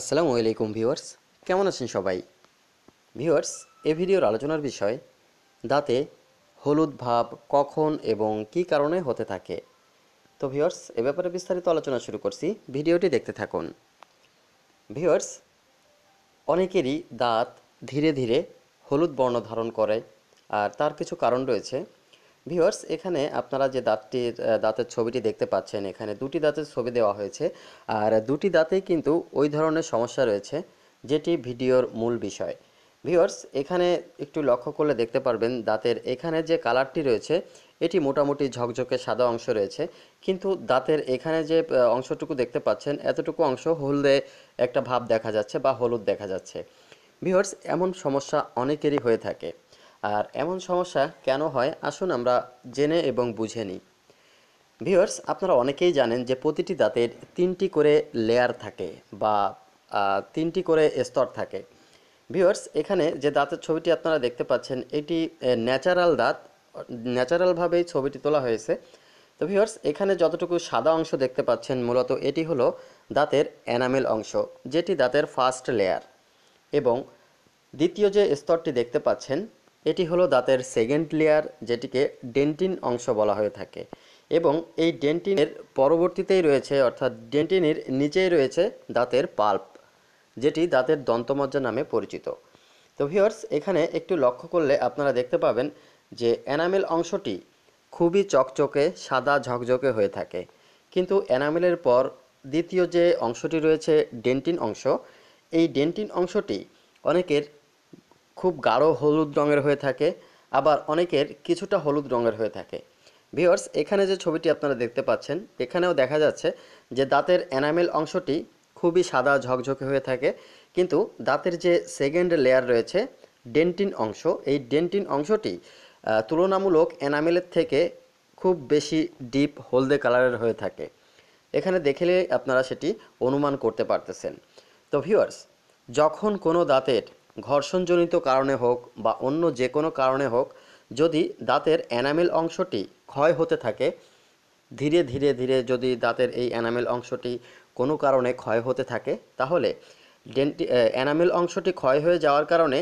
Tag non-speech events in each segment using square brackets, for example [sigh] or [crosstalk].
আসসালামু আলাইকুম ভিউয়ার্স কেমন আছেন সবাই ভিউয়ার্স এ ভিডিওর আলোচনার বিষয় দাঁতে হলুদ ভাব কখন এবং কি কারণে হতে থাকে তো ভিউয়ার্স এ ব্যাপারে বিস্তারিত আলোচনা শুরু করছি ভিডিওটি দেখতে থাকুন ভিউয়ার্স অনেকেরই দাঁত ধীরে ধীরে হলুদ বর্ণ ধারণ করে আর তার কিছু কারণ রয়েছে ভিওর্স এখানে আপনারা যে দাঁতটির দাঁতের ছবিটি দেখতে পাচ্ছেন এখানে দুটি দাঁতের ছবি দেওয়া হয়েছে আর দুটি দাঁতেই কিন্তু ওই ধরনের সমস্যা রয়েছে যেটি ভিডিওর মূল বিষয় ভিওর্স এখানে একটু লক্ষ্য করলে দেখতে পারবেন দাঁতের এখানে যে কালারটি রয়েছে এটি মোটামুটি ঝকঝকে সাদা অংশ রয়েছে কিন্তু দাঁতের এখানে যে অংশটুকু দেখতে পাচ্ছেন এতটুকু অংশ হলদে একটা ভাব দেখা যাচ্ছে বা হলুদ দেখা যাচ্ছে ভিওর্স এমন সমস্যা অনেকেরই হয়ে থাকে আর এমন সমস্যা কেন হয় আসুন আমরা জেনে এবং বুঝে নিই ভিউয়ার্স আপনারা অনেকেই জানেন যে প্রতিটি দাঁতের তিনটি করে লেয়ার থাকে বা তিনটি করে স্তর থাকে ভিউয়ার্স এখানে যে দাঁতের ছবিটি আপনারা দেখতে পাচ্ছেন এটি ন্যাচারাল দাঁত ন্যাচারালভাবেই ছবিটি তোলা হয়েছে তো ভিউয়ার্স এখানে যতটুকু সাদা অংশ দেখতে পাচ্ছেন মূলত এটি হলো দাঁতের এনামেল অংশ যেটি দাঁতের ফার্স্ট লেয়ার এবং দ্বিতীয় যে স্তরটি দেখতে পাচ্ছেন এটি হলো দাঁতের সেকেন্ড লেয়ার যেটিকে ডেন্টিন অংশ বলা হয়ে থাকে এবং এই ডেন্টিনের পরবর্তীতেই রয়েছে অর্থাৎ ডেন্টিনের নিচেই রয়েছে দাঁতের পাল্প যেটি দাঁতের দন্তমজ্জা নামে পরিচিত তো ভিওর্স এখানে একটু লক্ষ্য করলে আপনারা দেখতে পাবেন যে এনামেল অংশটি খুবই চকচকে সাদা ঝকঝকে হয়ে থাকে কিন্তু এনামেলের পর দ্বিতীয় যে অংশটি রয়েছে ডেন্টিন অংশ এই ডেন্টিন অংশটি অনেকের খুব গাঢ় হলুদ রঙের হয়ে থাকে আবার অনেকের কিছুটা হলুদ রঙের হয়ে থাকে ভিওর্স এখানে যে ছবিটি আপনারা দেখতে পাচ্ছেন এখানেও দেখা যাচ্ছে যে দাঁতের এনামেল অংশটি খুবই সাদা ঝকঝকে হয়ে থাকে কিন্তু দাঁতের যে সেকেন্ড লেয়ার রয়েছে ডেন্টিন অংশ এই ডেন্টিন অংশটি তুলনামূলক এনামেলের থেকে খুব বেশি ডিপ হলদে কালারের হয়ে থাকে এখানে দেখেলেই আপনারা সেটি অনুমান করতে পারতেছেন তো ভিওর্স যখন কোনো দাঁতের ঘর্ষণজনিত কারণে হোক বা অন্য যে কোনো কারণে হোক যদি দাঁতের এনামেল অংশটি ক্ষয় হতে থাকে ধীরে ধীরে ধীরে যদি দাঁতের এই এনামেল অংশটি কোনো কারণে ক্ষয় হতে থাকে তাহলে ডেন্টি এনামেল অংশটি ক্ষয় হয়ে যাওয়ার কারণে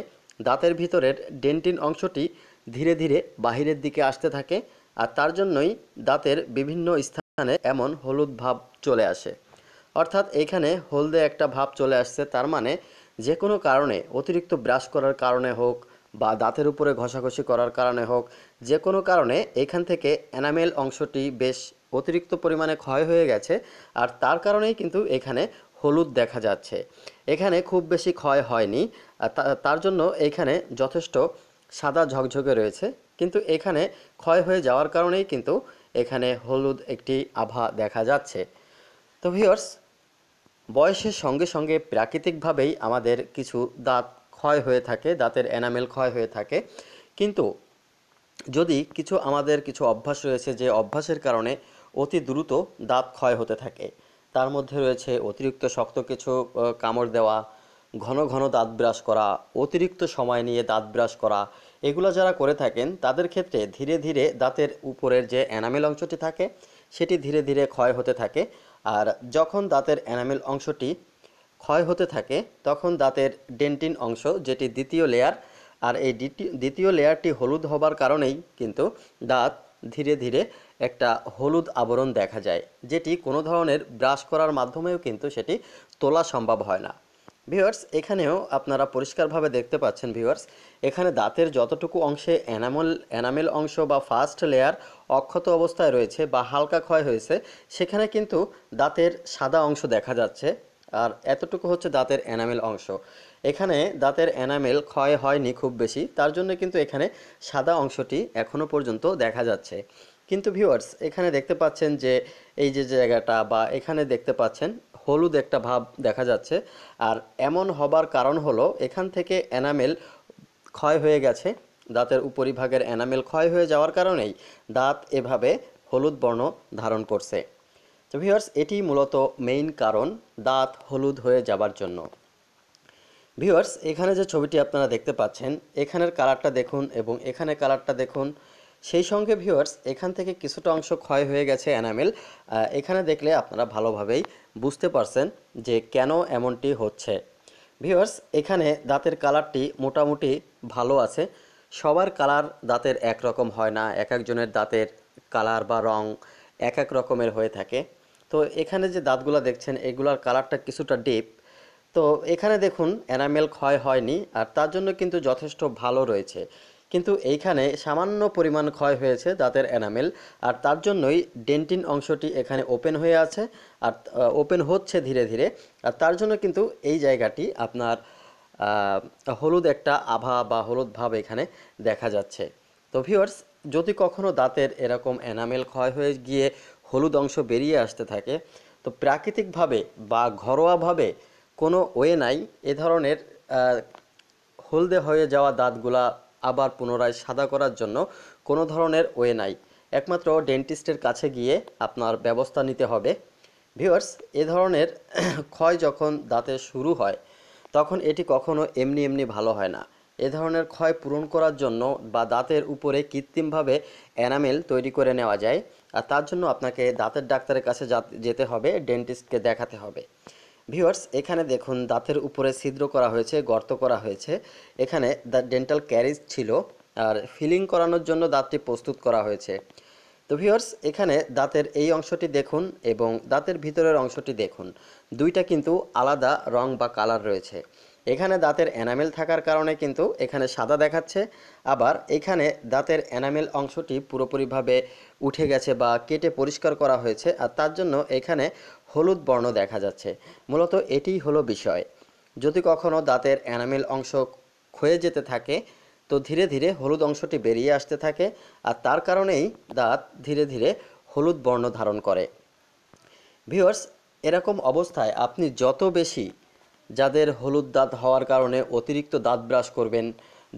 দাঁতের ভিতরের ডেন্টিন অংশটি ধীরে ধীরে বাহিরের দিকে আসতে থাকে আর তার জন্যই দাঁতের বিভিন্ন স্থানে এমন হলুদ ভাব চলে আসে অর্থাৎ এখানে হলদে একটা ভাব চলে আসছে তার মানে যে কোনো কারণে অতিরিক্ত ব্রাশ করার কারণে হোক বা দাঁতের উপরে ঘষাঘষি করার কারণে হোক যে কোনো কারণে এখান থেকে এনামেল অংশটি বেশ অতিরিক্ত পরিমাণে ক্ষয় হয়ে গেছে আর তার কারণেই কিন্তু এখানে হলুদ দেখা যাচ্ছে এখানে খুব বেশি ক্ষয় হয়নি তার জন্য এখানে যথেষ্ট সাদা ঝকঝকে রয়েছে কিন্তু এখানে ক্ষয় হয়ে যাওয়ার কারণেই কিন্তু এখানে হলুদ একটি আভা দেখা যাচ্ছে তো ভিওর্স বয়সের সঙ্গে সঙ্গে প্রাকৃতিকভাবেই আমাদের কিছু দাঁত ক্ষয় হয়ে থাকে দাঁতের এনামেল ক্ষয় হয়ে থাকে কিন্তু যদি কিছু আমাদের কিছু অভ্যাস রয়েছে যে অভ্যাসের কারণে অতি দ্রুত দাঁত ক্ষয় হতে থাকে তার মধ্যে রয়েছে অতিরিক্ত শক্ত কিছু কামড় দেওয়া ঘন ঘন দাঁত ব্রাশ করা অতিরিক্ত সময় নিয়ে দাঁত ব্রাশ করা এগুলো যারা করে থাকেন তাদের ক্ষেত্রে ধীরে ধীরে দাঁতের উপরের যে অ্যানামেল অংশটি থাকে সেটি ধীরে ধীরে ক্ষয় হতে থাকে আর যখন দাঁতের এনামেল অংশটি ক্ষয় হতে থাকে তখন দাঁতের ডেন্টিন অংশ যেটি দ্বিতীয় লেয়ার আর এই দ্বিতীয় লেয়ারটি হলুদ হবার কারণেই কিন্তু দাঁত ধীরে ধীরে একটা হলুদ আবরণ দেখা যায় যেটি কোনো ধরনের ব্রাশ করার মাধ্যমেও কিন্তু সেটি তোলা সম্ভব হয় না ভিওর্স এখানেও আপনারা পরিষ্কারভাবে দেখতে পাচ্ছেন ভিউয়ার্স এখানে দাঁতের যতটুকু অংশে এনামল এনামেল অংশ বা ফার্স্ট লেয়ার অক্ষত অবস্থায় রয়েছে বা হালকা ক্ষয় হয়েছে সেখানে কিন্তু দাঁতের সাদা অংশ দেখা যাচ্ছে আর এতটুকু হচ্ছে দাঁতের এনামেল অংশ এখানে দাঁতের এনামেল ক্ষয় হয়নি খুব বেশি তার জন্য কিন্তু এখানে সাদা অংশটি এখনও পর্যন্ত দেখা যাচ্ছে কিন্তু ভিওয়ার্স এখানে দেখতে পাচ্ছেন যে এই যে জায়গাটা বা এখানে দেখতে পাচ্ছেন হলুদ একটা ভাব দেখা যাচ্ছে আর এমন হবার কারণ হলো এখান থেকে এনামেল ক্ষয় হয়ে গেছে দাঁতের উপরিভাগের এনামেল ক্ষয় হয়ে যাওয়ার কারণেই দাঁত এভাবে হলুদ বর্ণ ধারণ করছে তো ভিউয়ার্স এটি মূলত মেইন কারণ দাঁত হলুদ হয়ে যাবার জন্য ভিউয়ার্স এখানে যে ছবিটি আপনারা দেখতে পাচ্ছেন এখানের কালারটা দেখুন এবং এখানে কালারটা দেখুন সেই সঙ্গে ভিউয়ার্স এখান থেকে কিছুটা অংশ ক্ষয় হয়ে গেছে অ্যানামেল এখানে দেখলে আপনারা ভালোভাবেই বুঝতে পারছেন যে কেন এমনটি হচ্ছে ভিউয়ার্স এখানে দাঁতের কালারটি মোটামুটি ভালো আছে সবার কালার দাঁতের একরকম হয় না এক একজনের দাঁতের কালার বা রং এক এক রকমের হয়ে থাকে তো এখানে যে দাঁতগুলো দেখছেন এগুলার কালারটা কিছুটা ডিপ তো এখানে দেখুন এনামেল ক্ষয় হয়নি আর তার জন্য কিন্তু যথেষ্ট ভালো রয়েছে কিন্তু এইখানে সামান্য পরিমাণ ক্ষয় হয়েছে দাঁতের এনামেল আর তার জন্যই ডেন্টিন অংশটি এখানে ওপেন হয়ে আছে আর ওপেন হচ্ছে ধীরে ধীরে আর তার জন্য কিন্তু এই জায়গাটি আপনার হলুদ একটা আভা বা হলুদ ভাব এখানে দেখা যাচ্ছে তো ভিওয়ার্স যদি কখনও দাঁতের এরকম এনামেল ক্ষয় হয়ে গিয়ে হলুদ অংশ বেরিয়ে আসতে থাকে তো প্রাকৃতিকভাবে বা ঘরোয়াভাবে কোনো ওয়ে নাই এ ধরনের হলদে হয়ে যাওয়া দাঁতগুলা আবার পুনরায় সাদা করার জন্য কোনো ধরনের ওয়ে নাই একমাত্র ডেন্টিস্টের কাছে গিয়ে আপনার ব্যবস্থা নিতে হবে ভিউয়ার্স এ ধরনের [coughs] ক্ষয় যখন দাঁতে শুরু হয় তখন এটি কখনো এমনি এমনি ভালো হয় না এ ধরনের ক্ষয় পূরণ করার জন্য বা দাঁতের উপরে কৃত্রিমভাবে এনামেল তৈরি করে নেওয়া যায় আর তার জন্য আপনাকে দাঁতের ডাক্তারের কাছে যেতে হবে ডেন্টিস্টকে দেখাতে হবে ভিউয়ার্স এখানে দেখুন দাঁতের উপরে ছিদ্র করা হয়েছে গর্ত করা হয়েছে এখানে দ্য ডেন্টাল ক্যারিজ ছিল আর ফিলিং করানোর জন্য দাঁতটি প্রস্তুত করা হয়েছে তো ভিউয়ার্স এখানে দাঁতের এই অংশটি দেখুন এবং দাঁতের ভিতরের অংশটি দেখুন দুইটা কিন্তু আলাদা রং বা কালার রয়েছে এখানে দাঁতের এনামেল থাকার কারণে কিন্তু এখানে সাদা দেখাচ্ছে আবার এখানে দাঁতের এনামেল অংশটি পুরোপুরিভাবে উঠে গেছে বা কেটে পরিষ্কার করা হয়েছে আর তার জন্য এখানে হলুদ বর্ণ দেখা যাচ্ছে মূলত এটিই হলো বিষয় যদি কখনও দাঁতের অ্যানামেল অংশ ক্ষয়ে যেতে থাকে তো ধীরে ধীরে হলুদ অংশটি বেরিয়ে আসতে থাকে আর তার কারণেই দাঁত ধীরে ধীরে হলুদ বর্ণ ধারণ করে ভিওর্স এরকম অবস্থায় আপনি যত বেশি যাদের হলুদ দাঁত হওয়ার কারণে অতিরিক্ত দাঁত ব্রাশ করবেন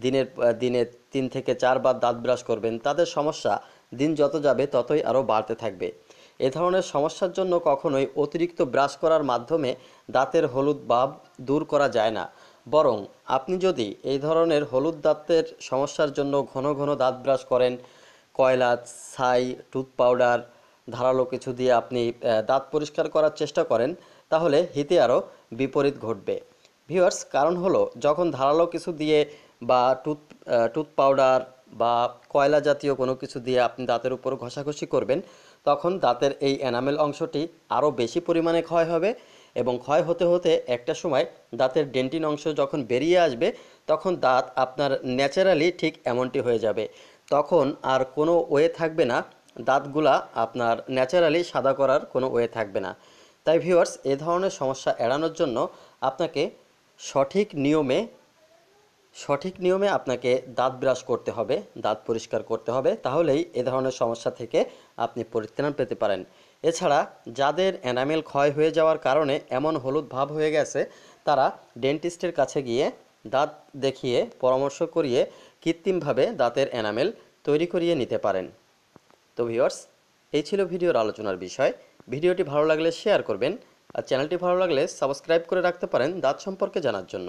দিনের দিনে তিন থেকে চারবার দাঁত ব্রাশ করবেন তাদের সমস্যা দিন যত যাবে ততই আরও বাড়তে থাকবে এ ধরনের সমস্যার জন্য কখনোই অতিরিক্ত ব্রাশ করার মাধ্যমে দাঁতের হলুদ ভাব দূর করা যায় না বরং আপনি যদি এই ধরনের হলুদ দাঁতের সমস্যার জন্য ঘন ঘন দাঁত ব্রাশ করেন কয়লা ছাই টুথ পাউডার ধারালো কিছু দিয়ে আপনি দাঁত পরিষ্কার করার চেষ্টা করেন তাহলে হিতে আরও বিপরীত ঘটবে ভিওয়ার্স কারণ হলো যখন ধারালো কিছু দিয়ে বা টুথ টুথ পাউডার বা কয়লা জাতীয় কোনো কিছু দিয়ে আপনি দাঁতের উপর ঘষাঘষি করবেন তখন দাঁতের এই এনামেল অংশটি আরও বেশি পরিমাণে ক্ষয় হবে এবং ক্ষয় হতে হতে একটা সময় দাঁতের ডেন্টিন অংশ যখন বেরিয়ে আসবে তখন দাঁত আপনার ন্যাচারালি ঠিক এমনটি হয়ে যাবে তখন আর কোনো ওয়ে থাকবে না দাঁতগুলা আপনার ন্যাচারালি সাদা করার কোনো ওয়ে থাকবে না তাই ভিউয়ার্স এ ধরনের সমস্যা এড়ানোর জন্য আপনাকে সঠিক নিয়মে সঠিক নিয়মে আপনাকে দাঁত ব্রাশ করতে হবে দাঁত পরিষ্কার করতে হবে তাহলেই এ ধরনের সমস্যা থেকে আপনি পরিত্রাণ পেতে পারেন এছাড়া যাদের এনামেল ক্ষয় হয়ে যাওয়ার কারণে এমন হলুদ ভাব হয়ে গেছে তারা ডেন্টিস্টের কাছে গিয়ে দাঁত দেখিয়ে পরামর্শ করিয়ে কৃত্রিমভাবে দাঁতের এনামেল তৈরি করিয়ে নিতে পারেন তো ভিওর্স এই ছিল ভিডিওর আলোচনার বিষয় ভিডিওটি ভালো লাগলে শেয়ার করবেন আর চ্যানেলটি ভালো লাগলে সাবস্ক্রাইব করে রাখতে পারেন দাঁত সম্পর্কে জানার জন্য